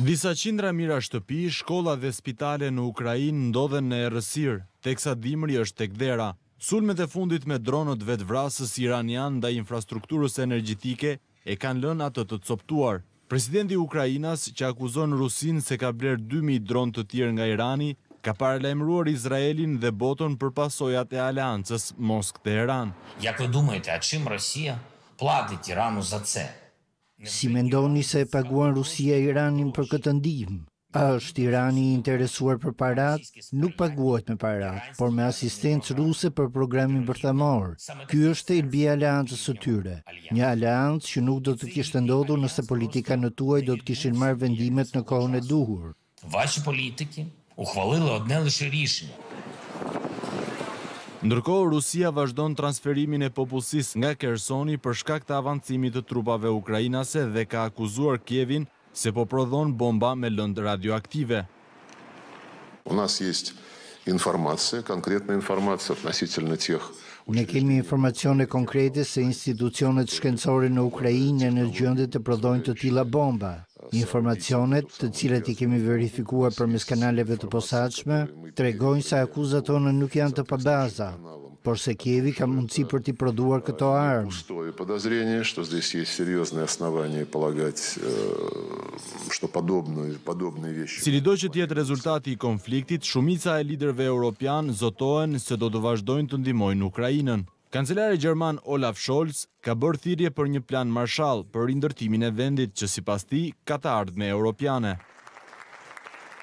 Disa qindra mira shtëpi, shkolla dhe spitale në Ukrajinë ndodhen në erësir, teksa dimri është tek dhera. Sulmet e fundit me dronët vetë vrasës iranian dhe infrastrukturës energjitike e kanë lën atë të coptuar. Presidenti Ukrajinas që akuzon Rusin se ka bler 2.000 dronë të tjerë nga Irani, ka paralemruar Izraelin dhe botën për pasojat e aleancës Moskë të Iran. Ja këdumajte, po a qim Rusia platit Iranu za cenë? Si mendoni se e paguan Rusia e Iranin për këtë ndihmë? A është Irani interesuar për parat? Nuk paguat me parat, por me asistencë ruse për programin bërthamor. Ky është e lbi aleantës së tyre. Një aleantës që nuk do të kishtë ndodhur nëse politika në tuaj do të kishin marrë vendimet në kohën e duhur. Vaqë politikin, u hvalilë odne lëshë rishinë. Ndërkohë, Rusia vazhdon transferimin e popullsisë nga Kersoni për shkak të avancimit të trupave ukrainase dhe ka akuzuar Kievin se po prodhon bomba me lëndë radioaktive. U po nas jest informacje, konkretne informacje të nasitëll në Ne kemi informacione konkrete se institucionet shkencore në Ukrajinë e në gjëndet të prodhojnë të tila bomba. Informacionet të cilët i kemi verifikuar për mes kanaleve të posaqme, tregojnë sa akuzat tonë nuk janë të pabaza, por se kjevi ka mundësi për t'i produar këto armë. Si lidoj që tjetë rezultati i konfliktit, shumica e liderve europian zotohen se do të vazhdojnë të ndimojnë Ukrajinën. Kancelari Gjerman Olaf Scholz ka bërë thirje për një plan Marshall për indërtimin e vendit që si pas ti ka të ardhme europiane.